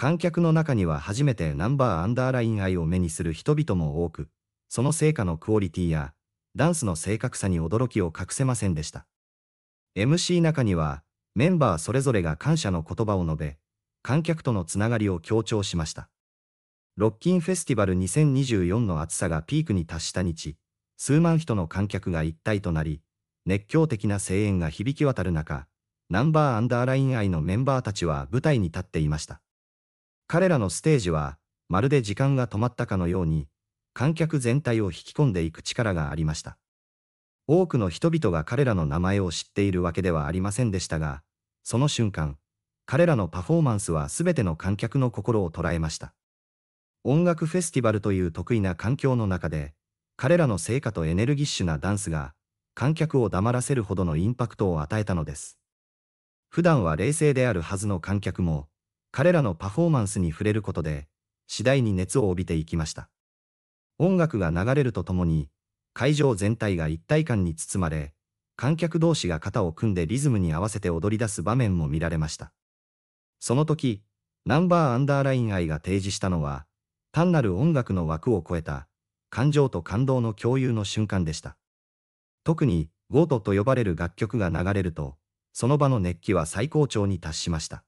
観客の中には初めてナンバーアンダーライン愛を目にする人々も多く、その成果のクオリティや、ダンスの正確さに驚きを隠せませんでした。MC 中には、メンバーそれぞれが感謝の言葉を述べ、観客とのつながりを強調しました。ロッキンフェスティバル2024の暑さがピークに達した日、数万人の観客が一体となり、熱狂的な声援が響き渡る中、ナンバーアンダーライン愛のメンバーたちは舞台に立っていました。彼らのステージは、まるで時間が止まったかのように、観客全体を引き込んでいく力がありました。多くの人々が彼らの名前を知っているわけではありませんでしたが、その瞬間、彼らのパフォーマンスはすべての観客の心を捉えました。音楽フェスティバルという得意な環境の中で、彼らの成果とエネルギッシュなダンスが、観客を黙らせるほどのインパクトを与えたのです。普段は冷静であるはずの観客も、彼らのパフォーマンスに触れることで、次第に熱を帯びていきました。音楽が流れるとともに、会場全体が一体感に包まれ、観客同士が肩を組んでリズムに合わせて踊り出す場面も見られました。その時、ナンバーアンダーライン愛が提示したのは、単なる音楽の枠を超えた、感情と感動の共有の瞬間でした。特に、ゴートと呼ばれる楽曲が流れると、その場の熱気は最高潮に達しました。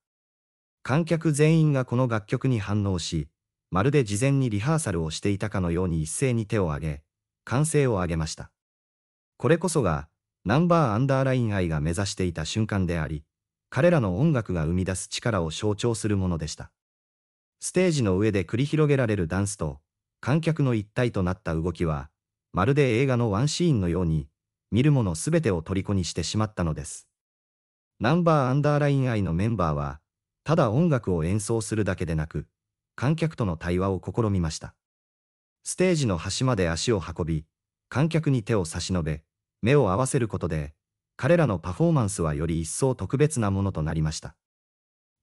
観客全員がこの楽曲に反応し、まるで事前にリハーサルをしていたかのように一斉に手を挙げ、歓声を上げました。これこそが、ナンバーアンダーライン愛が目指していた瞬間であり、彼らの音楽が生み出す力を象徴するものでした。ステージの上で繰り広げられるダンスと、観客の一体となった動きは、まるで映画のワンシーンのように、見るものすべてを虜にしてしまったのです。ナンバーアンダーライン愛のメンバーは、ただ音楽を演奏するだけでなく、観客との対話を試みました。ステージの端まで足を運び、観客に手を差し伸べ、目を合わせることで、彼らのパフォーマンスはより一層特別なものとなりました。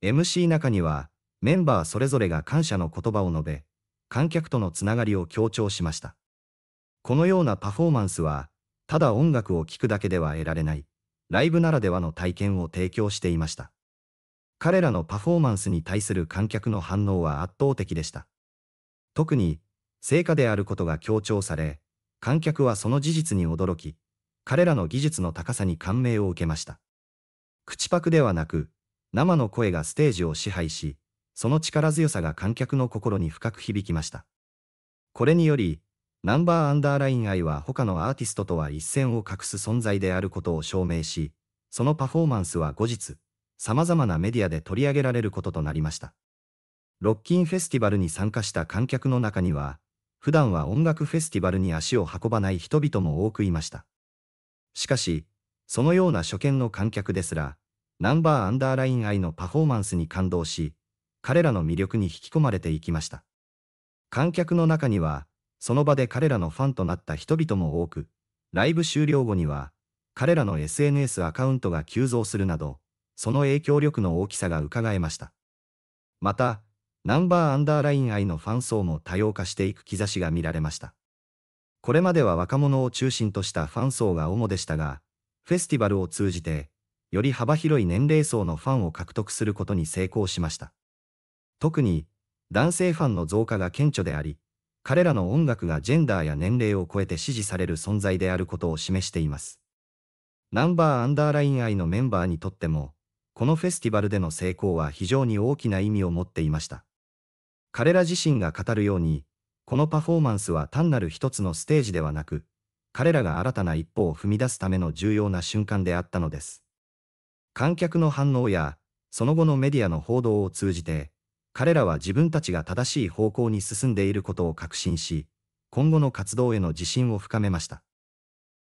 MC 中には、メンバーそれぞれが感謝の言葉を述べ、観客とのつながりを強調しました。このようなパフォーマンスは、ただ音楽を聴くだけでは得られない、ライブならではの体験を提供していました。彼らのパフォーマンスに対する観客の反応は圧倒的でした。特に、成果であることが強調され、観客はその事実に驚き、彼らの技術の高さに感銘を受けました。口パクではなく、生の声がステージを支配し、その力強さが観客の心に深く響きました。これにより、ナンバーアンダーライン愛は他のアーティストとは一線を画す存在であることを証明し、そのパフォーマンスは後日、様々なメディアで取り上げられることとなりました。ロッキンフェスティバルに参加した観客の中には、普段は音楽フェスティバルに足を運ばない人々も多くいました。しかし、そのような初見の観客ですら、ナンバーアンダーライン愛のパフォーマンスに感動し、彼らの魅力に引き込まれていきました。観客の中には、その場で彼らのファンとなった人々も多く、ライブ終了後には、彼らの SNS アカウントが急増するなど、その影響力の大きさが伺えました。また、ナンバーアンダーライン愛のファン層も多様化していく兆しが見られました。これまでは若者を中心としたファン層が主でしたが、フェスティバルを通じて、より幅広い年齢層のファンを獲得することに成功しました。特に、男性ファンの増加が顕著であり、彼らの音楽がジェンダーや年齢を超えて支持される存在であることを示しています。ナンバーアンダーライン愛のメンバーにとっても、このフェスティバルでの成功は非常に大きな意味を持っていました。彼ら自身が語るように、このパフォーマンスは単なる一つのステージではなく、彼らが新たな一歩を踏み出すための重要な瞬間であったのです。観客の反応や、その後のメディアの報道を通じて、彼らは自分たちが正しい方向に進んでいることを確信し、今後の活動への自信を深めました。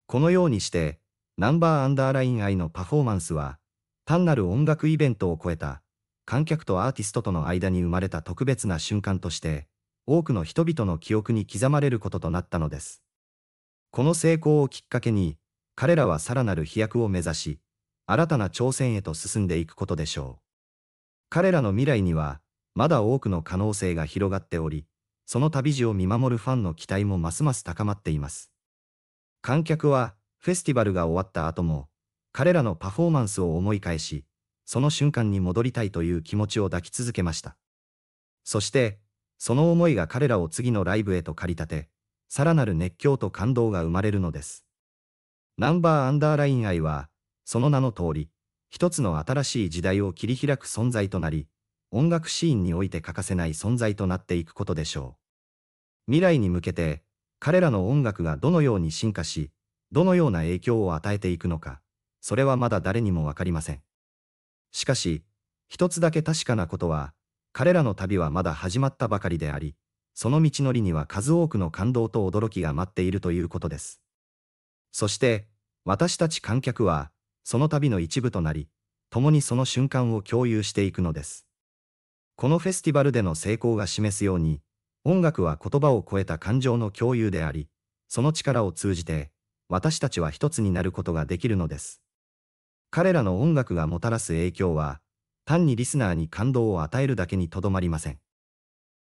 このようにして、ナンバーアンダーライン愛のパフォーマンスは、単なる音楽イベントを超えた、観客とアーティストとの間に生まれた特別な瞬間として、多くの人々の記憶に刻まれることとなったのです。この成功をきっかけに、彼らはさらなる飛躍を目指し、新たな挑戦へと進んでいくことでしょう。彼らの未来には、まだ多くの可能性が広がっており、その旅路を見守るファンの期待もますます高まっています。観客は、フェスティバルが終わった後も、彼らのパフォーマンスを思い返し、その瞬間に戻りたいという気持ちを抱き続けました。そして、その思いが彼らを次のライブへと駆り立て、さらなる熱狂と感動が生まれるのです。ナンバーアンダーライン愛は、その名の通り、一つの新しい時代を切り開く存在となり、音楽シーンにおいて欠かせない存在となっていくことでしょう。未来に向けて、彼らの音楽がどのように進化し、どのような影響を与えていくのか。それはまだ誰にもわかりません。しかし、一つだけ確かなことは、彼らの旅はまだ始まったばかりであり、その道のりには数多くの感動と驚きが待っているということです。そして、私たち観客は、その旅の一部となり、共にその瞬間を共有していくのです。このフェスティバルでの成功が示すように、音楽は言葉を超えた感情の共有であり、その力を通じて、私たちは一つになることができるのです。彼らの音楽がもたらす影響は、単にリスナーに感動を与えるだけにとどまりません。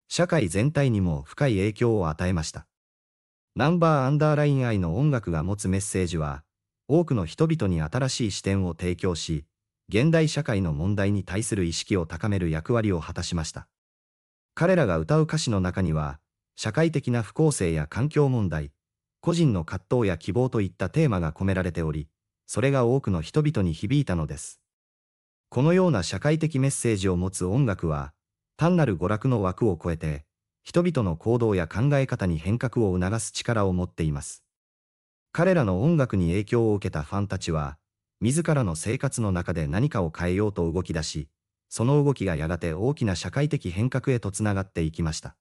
社会全体にも深い影響を与えました。ナンバーアンダーライン愛の音楽が持つメッセージは、多くの人々に新しい視点を提供し、現代社会の問題に対する意識を高める役割を果たしました。彼らが歌う歌詞の中には、社会的な不公正や環境問題、個人の葛藤や希望といったテーマが込められており、それが多くの人々に響いたのです。このような社会的メッセージを持つ音楽は、単なる娯楽の枠を超えて、人々の行動や考え方に変革を促す力を持っています。彼らの音楽に影響を受けたファンたちは、自らの生活の中で何かを変えようと動き出し、その動きがやがて大きな社会的変革へとつながっていきました。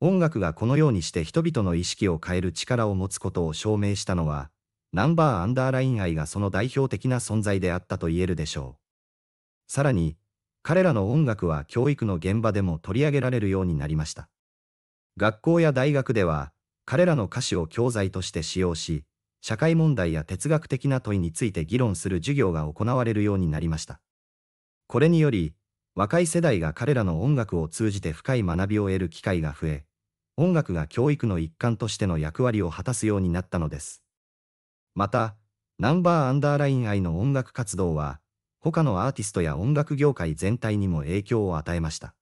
音楽がこのようにして人々の意識を変える力を持つことを証明したのは、ナンバーアンダーライン愛がその代表的な存在であったと言えるでしょう。さらに、彼らの音楽は教育の現場でも取り上げられるようになりました。学校や大学では、彼らの歌詞を教材として使用し、社会問題や哲学的な問いについて議論する授業が行われるようになりました。これにより、若い世代が彼らの音楽を通じて深い学びを得る機会が増え、音楽が教育の一環としての役割を果たすようになったのです。また、ナンバーアンダーライン愛の音楽活動は、他のアーティストや音楽業界全体にも影響を与えました。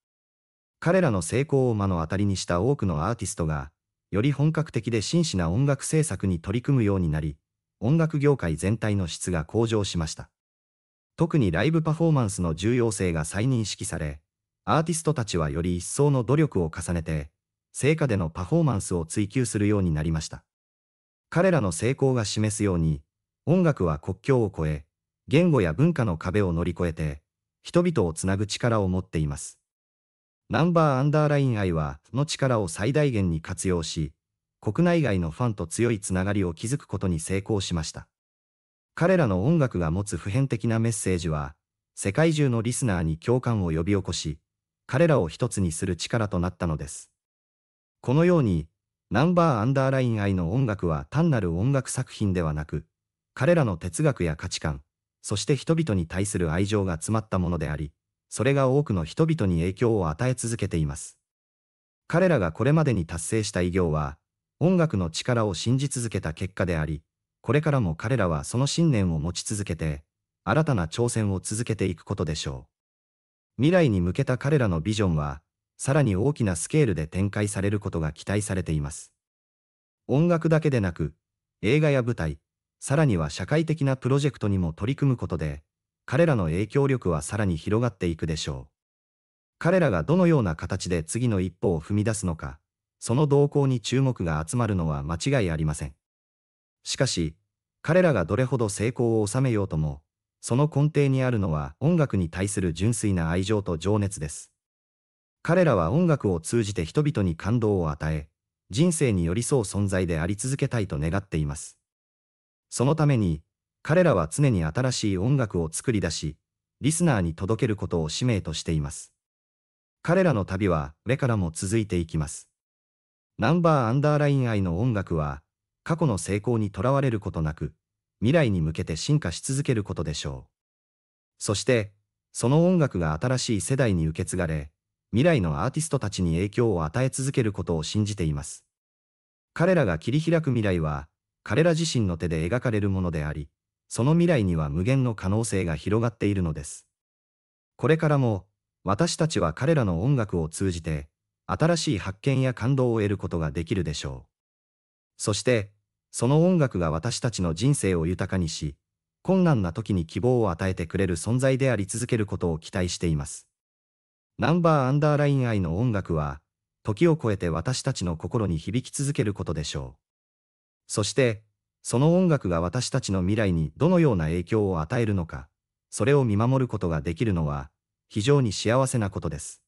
彼らの成功を目の当たりにした多くのアーティストが、より本格的で真摯な音楽制作に取り組むようになり、音楽業界全体の質が向上しました。特にライブパフォーマンスの重要性が再認識され、アーティストたちはより一層の努力を重ねて、成果でのパフォーマンスを追求するようになりました。彼らの成功が示すように、音楽は国境を越え、言語や文化の壁を乗り越えて、人々をつなぐ力を持っています。ナンバーアンダーライン愛は、その力を最大限に活用し、国内外のファンと強いつながりを築くことに成功しました。彼らの音楽が持つ普遍的なメッセージは、世界中のリスナーに共感を呼び起こし、彼らを一つにする力となったのです。このように、ナンバーアンダーライン愛の音楽は単なる音楽作品ではなく、彼らの哲学や価値観、そして人々に対する愛情が詰まったものであり、それが多くの人々に影響を与え続けています。彼らがこれまでに達成した偉業は、音楽の力を信じ続けた結果であり、これからも彼らはその信念を持ち続けて、新たな挑戦を続けていくことでしょう。未来に向けた彼らのビジョンは、さらに大きなスケールで展開されることが期待されています。音楽だけでなく、映画や舞台、さらには社会的なプロジェクトにも取り組むことで、彼らの影響力はさらに広がっていくでしょう。彼らがどのような形で次の一歩を踏み出すのか、その動向に注目が集まるのは間違いありません。しかし、彼らがどれほど成功を収めようとも、その根底にあるのは音楽に対する純粋な愛情と情熱です。彼らは音楽を通じて人々に感動を与え、人生に寄り添う存在であり続けたいと願っています。そのために、彼らは常に新しい音楽を作り出し、リスナーに届けることを使命としています。彼らの旅は、上からも続いていきます。ナンバーアンダーライン愛の音楽は、過去の成功にとらわれることなく、未来に向けて進化し続けることでしょう。そして、その音楽が新しい世代に受け継がれ、未来のアーティストたちに影響を与え続けることを信じています。彼らが切り開く未来は、彼ら自身の手で描かれるものであり、その未来には無限の可能性が広がっているのです。これからも、私たちは彼らの音楽を通じて、新しい発見や感動を得ることができるでしょう。そして、その音楽が私たちの人生を豊かにし、困難な時に希望を与えてくれる存在であり続けることを期待しています。ナンバーアンダーライン愛の音楽は、時を超えて私たちの心に響き続けることでしょう。そして、その音楽が私たちの未来にどのような影響を与えるのか、それを見守ることができるのは、非常に幸せなことです。